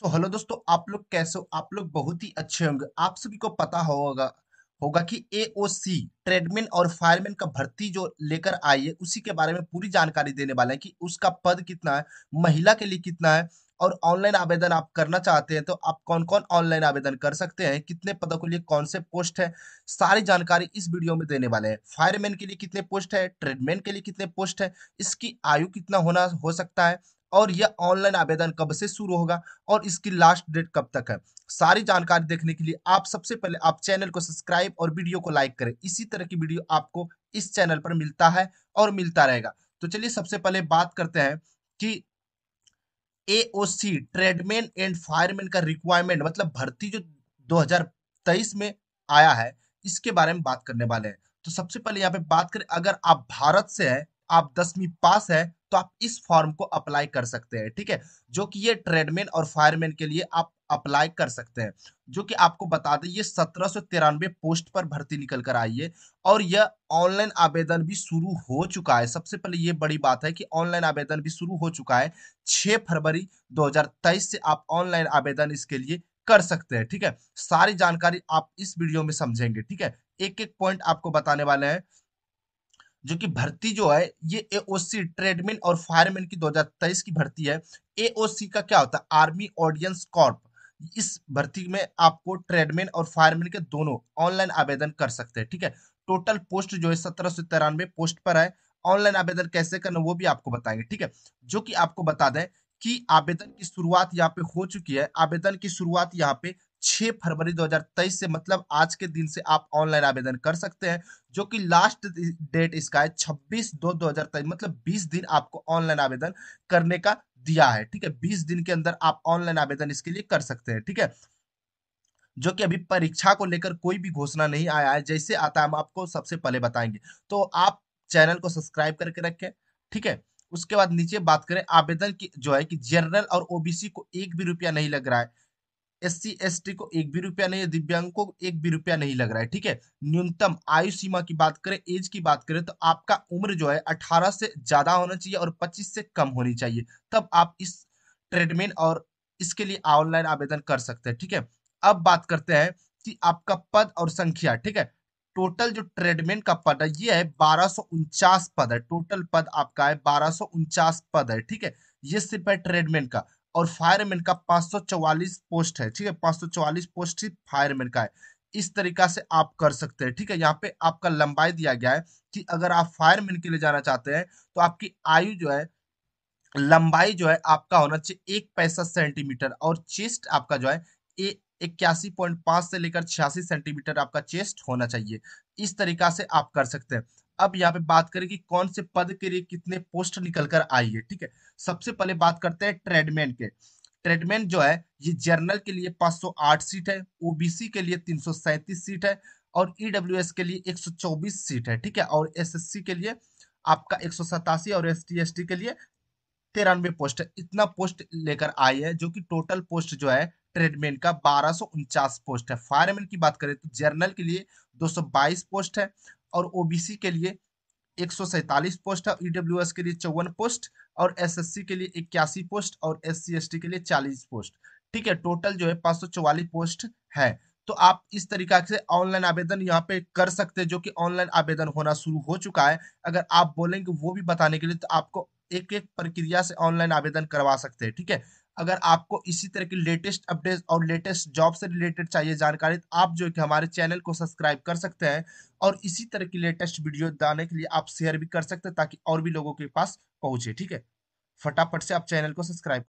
so hello दोस्तों आप लोग कैसे हो आप लोग बहुत ही अच्छे होंगे आप सभी को पता होगा होगा कि एओसी ट्रेडमैन और फायरमैन का भर्ती जो लेकर आई है उसी के बारे में पूरी जानकारी देने वाले हैं कि उसका पद कितना है महिला के लिए कितना है और ऑनलाइन आवेदन आप करना चाहते हैं तो आप कौन कौन ऑनलाइन आवेदन कर सकते हैं कितने पदों के लिए कौन से पोस्ट है सारी जानकारी इस वीडियो में देने वाले हैं फायरमैन के लिए कितने पोस्ट है ट्रेडमैन के लिए कितने पोस्ट है इसकी आयु कितना होना हो सकता है और यह ऑनलाइन आवेदन कब से शुरू होगा और इसकी लास्ट डेट कब तक है सारी जानकारी देखने के लिए आप सबसे पहले आप चैनल को सब्सक्राइब और वीडियो को लाइक करें इसी तरह की वीडियो आपको इस चैनल पर मिलता है और मिलता रहेगा तो चलिए सबसे पहले बात करते हैं कि एओसी ट्रेडमैन एंड फायरमैन का रिक्वायरमेंट मतलब भर्ती जो 2023 में आया है इसके बारे में बात करने वाले हैं तो सबसे पहले यहाँ पे बात करें अगर आप भारत से हैं आप दसवीं पास है तो आप इस फॉर्म को अप्लाई कर सकते हैं ठीक है जो कि ये ट्रेडमैन और फायरमैन के लिए आप अप्लाई कर सकते हैं जो कि आपको बता दें ये सत्रह सौ तिरानवे पोस्ट पर भर्ती निकल कर आई है और यह ऑनलाइन आवेदन भी शुरू हो चुका है सबसे पहले ये बड़ी बात है कि ऑनलाइन आवेदन भी शुरू हो चुका है 6 फरवरी 2023 से आप ऑनलाइन आवेदन इसके लिए कर सकते हैं ठीक है सारी जानकारी आप इस वीडियो में समझेंगे ठीक है एक एक पॉइंट आपको बताने वाले हैं जो कि भर्ती जो है ये एओसी ट्रेडमैन और फायरमैन की 2023 की भर्ती है एओसी का क्या होता है आर्मी ऑडियंस कॉर्प इस भर्ती में आपको ट्रेडमैन और फायरमैन के दोनों ऑनलाइन आवेदन कर सकते हैं ठीक है टोटल पोस्ट जो है सत्रह सौ तिरानवे पोस्ट पर है ऑनलाइन आवेदन कैसे करना वो भी आपको बताएंगे ठीक है जो कि आपको बता दें कि आवेदन की शुरुआत यहाँ पे हो चुकी है आवेदन की शुरुआत यहाँ पे 6 फरवरी 2023 से मतलब आज के दिन से आप ऑनलाइन आवेदन कर सकते हैं जो कि लास्ट डेट इसका है 26 दो 2023 मतलब 20 दिन आपको ऑनलाइन आवेदन करने का दिया है ठीक है 20 दिन के अंदर आप ऑनलाइन आवेदन इसके लिए कर सकते हैं ठीक है जो कि अभी परीक्षा को लेकर कोई भी घोषणा नहीं आया है जैसे आता है हम आपको सबसे पहले बताएंगे तो आप चैनल को सब्सक्राइब करके रखें ठीक है उसके बाद नीचे बात करें आवेदन की जो है कि जनरल और ओबीसी को एक भी रुपया नहीं लग रहा है एस सी को एक भी रुपया नहीं है दिव्यांग को एक भी रुपया नहीं लग रहा है ठीक है न्यूनतम आयु सीमा की बात करें एज की बात करें तो आपका उम्र जो है अठारह से ज्यादा होना चाहिए और पच्चीस से कम होनी चाहिए तब आप इस ट्रेडमेन और इसके लिए ऑनलाइन आवेदन कर सकते हैं ठीक है अब बात करते हैं कि आपका पद और संख्या ठीक है टोटल जो ट्रेडमेन का पद है ये है बारह पद है टोटल पद आपका है बारह पद है ठीक है ये सिर्फ है ट्रेडमेन का और फायरमैन का 544 पोस्ट है ठीक है 544 पोस्ट ही फायरमैन का है इस तरीका से आप कर सकते हैं ठीक है यहाँ पे आपका लंबाई दिया गया है कि अगर आप फायरमैन के लिए जाना चाहते हैं तो आपकी आयु जो है लंबाई जो है आपका होना चाहिए एक पैसा सेंटीमीटर और चेस्ट आपका जो है इक्यासी पॉइंट पाँच से लेकर छियासी सेंटीमीटर आपका चेस्ट होना चाहिए इस तरीका से आप कर सकते हैं अब यहाँ पे बात करें कि कौन से पद के लिए कितने पोस्ट निकल कर आई है ठीक है सबसे पहले बात करते हैं ट्रेडमैन के ट्रेडमैन जो है ये जर्नल के लिए 508 सीट है ओबीसी के लिए 337 सीट है और ईडब्ल्यू e के लिए 124 सीट है ठीक है और एसएससी के लिए आपका एक और एस टी के लिए तिरानवे पोस्ट है इतना पोस्ट लेकर आई है जो कि टोटल पोस्ट जो है ट्रेडमैन का बारह पोस्ट है फायरमैन की बात करें तो जर्नल के लिए 222 पोस्ट है और ओबीसी के लिए एक पोस्ट है ईडब्ल्यू e के लिए चौवन पोस्ट और एसएससी के लिए इक्यासी पोस्ट और एस सी के लिए चालीस पोस्ट ठीक है टोटल जो है पाँच पोस्ट है तो आप इस तरीका से ऑनलाइन आवेदन यहाँ पे कर सकते हैं जो कि ऑनलाइन आवेदन होना शुरू हो चुका है अगर आप बोलेंगे वो भी बताने के लिए तो आपको एक एक प्रक्रिया से ऑनलाइन आवेदन करवा सकते हैं ठीक है अगर आपको इसी तरह की लेटेस्ट अपडेट और लेटेस्ट जॉब से रिलेटेड चाहिए जानकारी तो आप जो है कि हमारे चैनल को सब्सक्राइब कर सकते हैं और इसी तरह की लेटेस्ट वीडियो दाने के लिए आप शेयर भी कर सकते हैं ताकि और भी लोगों के पास पहुंचे ठीक है फटाफट से आप चैनल को सब्सक्राइब